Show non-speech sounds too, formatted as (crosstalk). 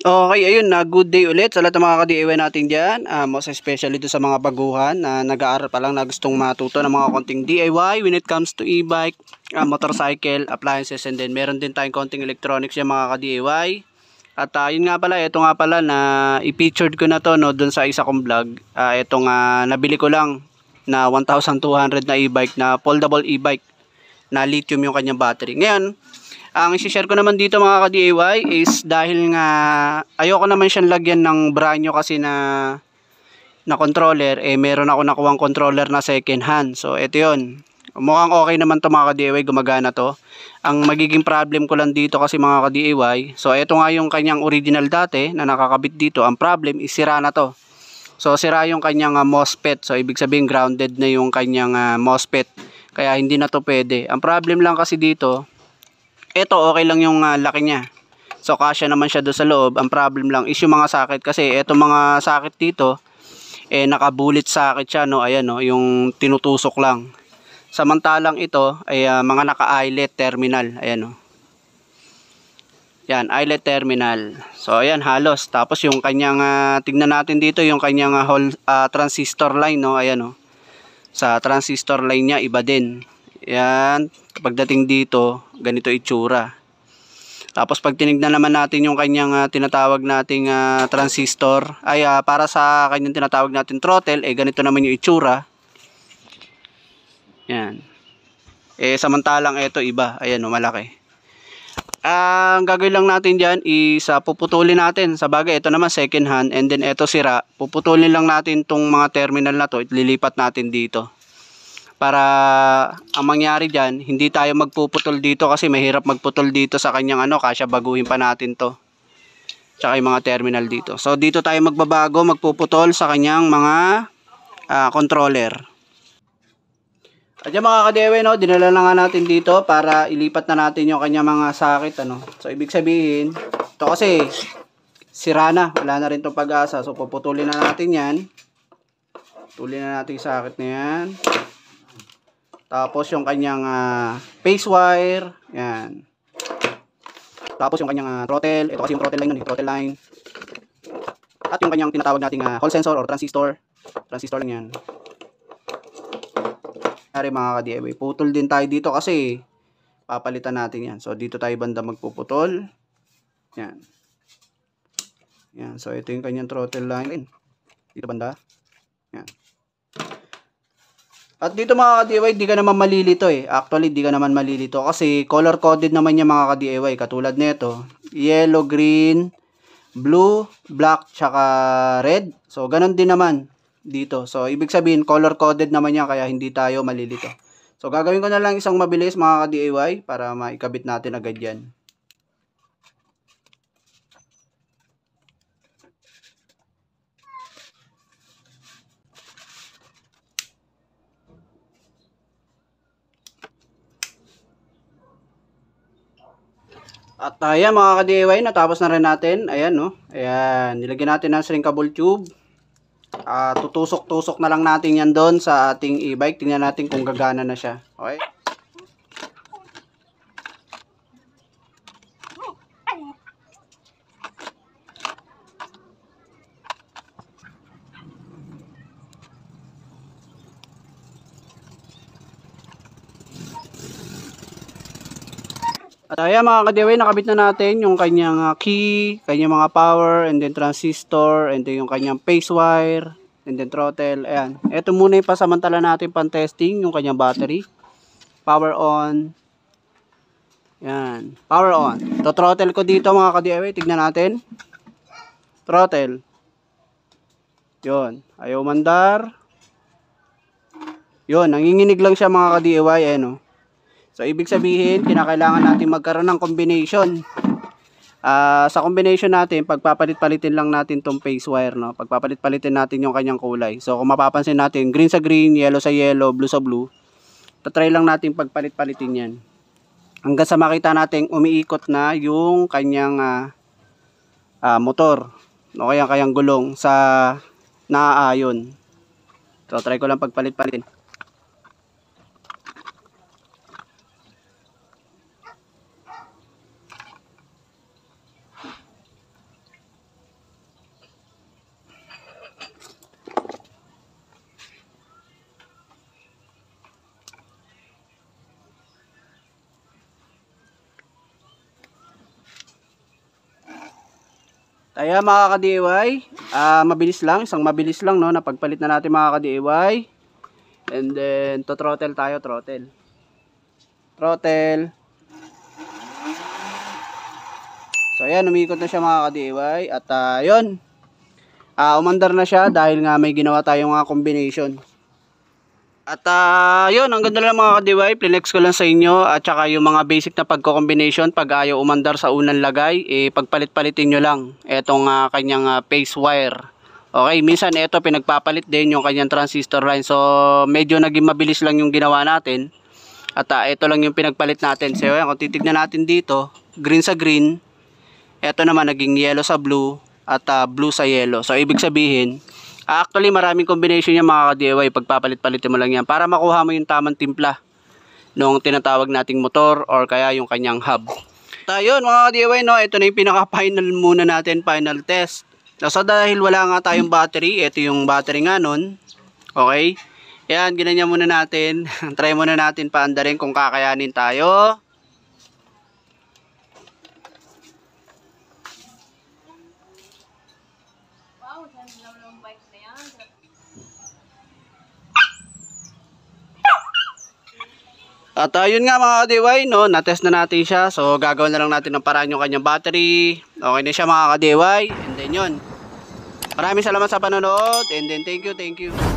Okay, ayun na. Good day ulit sa lahat ng mga ka-DIY natin dyan. Uh, most especially dito sa mga baguhan na nag-aaral pa lang na gustong matuto ng mga konting DIY when it comes to e-bike, uh, motorcycle, appliances, and then meron din tayong konting electronics yung mga ka At uh, yun nga pala, ito nga pala na i-featured ko na to no, doon sa isa kong vlog. Uh, ito nga, nabili ko lang na 1,200 na e-bike na foldable e-bike na lithium yung kanyang battery. Ngayon, ang i share ko naman dito mga ka-DIY is dahil nga ayoko naman siyang lagyan ng branyo kasi na na controller, eh meron ako nakuwang controller na second hand. So ito 'yon. Mukhang okay naman to mga ka-DIY, gumagana to. Ang magiging problem ko lang dito kasi mga ka-DIY, so ito nga yung kanyang original dati na nakakabit dito. Ang problem is sira na to. So sira yung kanyang uh, MOSFET. So ibig sabihin grounded na yung kanyang uh, MOSFET. Kaya hindi na to pwede. Ang problem lang kasi dito, ito okay lang yung uh, laki niya. So kasya naman siya doon sa loob. Ang problem lang is yung mga sakit kasi eto mga sakit dito eh nakabulit sakit siya no. Ayan no, yung tinutusok lang. Samantalang ito ay uh, mga naka-eyelet terminal. Ayan no. Yan, eyelet terminal. So ayan halos tapos yung kanyang uh, tignan natin dito yung kanyang uh, whole, uh, transistor line no. Ayan no. Sa transistor line niya iba din. Yan, pagdating dito, ganito itsura. Tapos pag tinignan naman natin yung kanyang uh, tinatawag nating uh, transistor, ay uh, para sa kanyang tinatawag natin throttle, eh ganito naman yung itsura. Yan. Eh samantalang ito iba, ayan o malaki. Uh, ang gagawin lang natin dyan is uh, puputulin natin. Sa bagay, ito naman second hand and then ito sira. Puputulin lang natin tong mga terminal na to, lilipat natin dito para ang mangyari dyan, hindi tayo magpuputol dito kasi mahirap magputol dito sa kanyang ano, kasya baguhin pa natin to. Tsaka yung mga terminal dito. So dito tayo magbabago, magpuputol sa kanyang mga uh, controller. At yan mga kadewe, no, dinala na nga natin dito para ilipat na natin yung kanyang mga sakit. Ano. So ibig sabihin, to kasi sira na, wala na rin tong pag-asa. So puputulin na natin yan. Tulin na natin yung sakit na yan. Tapos yung kanyang uh, face wire. Yan. Tapos yung kanyang uh, throttle. Ito kasi yung throttle line nun. Yung eh, throttle line. At yung kanyang tinatawag nating uh, ah, hall sensor or transistor. Transistor lang yan. Kaya mga ka-DIY. Putol din tayo dito kasi papalitan natin yan. So dito tayo banda magpuputol. Yan. Yan. So ito yung kanyang throttle line. Dito banda. Yan. At dito mga ka-DIY, di ka naman malilito eh. Actually, di ka naman malilito kasi color-coded naman yung mga ka-DIY. Katulad nito, yellow, green, blue, black, tsaka red. So, ganun din naman dito. So, ibig sabihin, color-coded naman yan kaya hindi tayo malilito. So, gagawin ko na lang isang mabilis mga ka-DIY para maikabit natin agad yan. At ah, ayan mga ka-DIY, natapos na rin natin. Ayan no. Oh. Ayan, nilagyan natin ng cable tube. Uh, tutusok-tusok na lang natin yan doon sa ating e-bike. Tingnan natin kung gagana na siya. Okay? At ayan mga kadeway, nakabit na natin yung kanyang ah, key, kanyang mga power, and then transistor, and then yung kanyang phase wire, and then throttle. Ayan. Ito muna yung pasamantala natin pang testing yung kanyang battery. Power on. Ayan. Power on. To throttle ko dito mga kadeway. Tignan natin. Throttle. yon Ayaw mandar. yon Nanginginig lang siya mga ka-DIY. Ayan o. Oh. So ibig sabihin, kinakailangan natin magkaroon ng combination. Uh, sa combination natin, pagpapalit-palitin lang natin tong phase wire, no? Pagpapalit-palitin natin yung kanyang kulay. So kung mapapansin natin, green sa green, yellow sa yellow, blue sa blue. Tatry lang natin pagpalit-palitin yan. Hanggang sa makita natin umiikot na yung kanyang uh, uh, motor. No? kaya kanyang gulong sa naaayon. So try ko lang pagpalit-palitin. Kaya mga ka-DIY, uh, ah, mabilis lang, isang mabilis lang no, napagpalit na natin mga ka-DIY. And then, to throttle tayo, throttle. Throttle. So ayan, umikot na siya mga ka-DIY. At uh, yun, uh, umandar na siya dahil nga may ginawa tayong uh, combination. At uh, yun, ang ganda lang mga kadiway, plinex ko lang sa inyo at saka yung mga basic na pagko-combination pag ayaw umandar sa unang lagay, eh, pagpalit-palitin nyo lang itong uh, ah, kanyang uh, face wire. Okay, minsan ito pinagpapalit din yung kanyang transistor line. So medyo naging mabilis lang yung ginawa natin. At uh, ito lang yung pinagpalit natin. So yan, kung titignan natin dito, green sa green, ito naman naging yellow sa blue at uh, blue sa yellow. So ibig sabihin, Actually, maraming combination yan mga ka-DIY. Pagpapalit-palitin mo lang yan para makuha mo yung tamang timpla nung tinatawag nating motor or kaya yung kanyang hub. So, yun mga ka-DIY, no? ito na yung pinaka-final muna natin, final test. So, dahil wala nga tayong battery, ito yung battery nga nun. Okay? Yan, ginanyan muna natin. (laughs) Try muna natin paanda rin kung kakayanin tayo. At ayun ah, uh, nga mga kadiway, no, na-test na natin siya. So gagawin na lang natin ng paraan yung kanyang battery. Okay na siya mga kadiway. And then yun. Maraming salamat sa panonood. And then thank you, thank you.